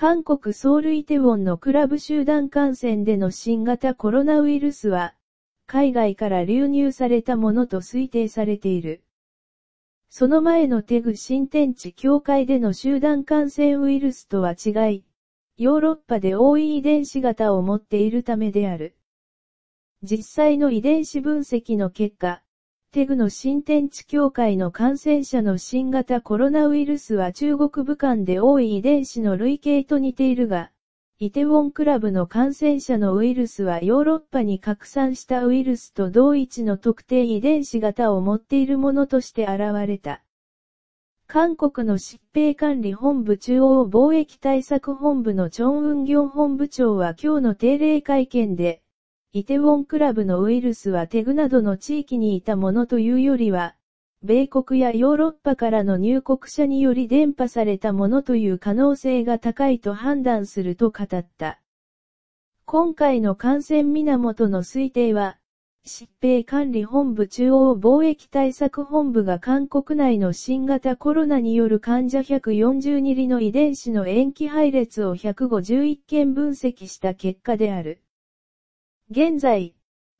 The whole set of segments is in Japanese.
韓国ソウルイテウォンのクラブ集団感染での新型コロナウイルスは、海外から流入されたものと推定されている。その前のテグ新天地協会での集団感染ウイルスとは違い、ヨーロッパで多い遺伝子型を持っているためである。実際の遺伝子分析の結果、テグの新天地協会の感染者の新型コロナウイルスは中国武漢で多い遺伝子の類型と似ているが、イテウォンクラブの感染者のウイルスはヨーロッパに拡散したウイルスと同一の特定遺伝子型を持っているものとして現れた。韓国の疾病管理本部中央貿易対策本部のチョン・ウンギョン本部長は今日の定例会見で、イテウォンクラブのウイルスはテグなどの地域にいたものというよりは、米国やヨーロッパからの入国者により伝播されたものという可能性が高いと判断すると語った。今回の感染源の推定は、疾病管理本部中央貿易対策本部が韓国内の新型コロナによる患者142里の遺伝子の延期配列を151件分析した結果である。現在、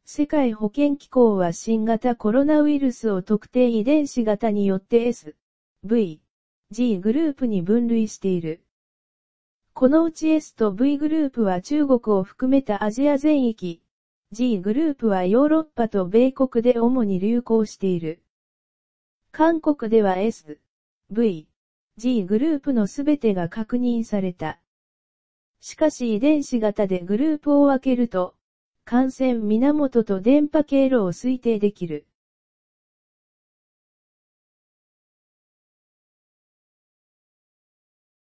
世界保健機構は新型コロナウイルスを特定遺伝子型によって S、V、G グループに分類している。このうち S と V グループは中国を含めたアジア全域、G グループはヨーロッパと米国で主に流行している。韓国では S、V、G グループのすべてが確認された。しかし遺伝子型でグループを分けると、感染源と電波経路を推定できる。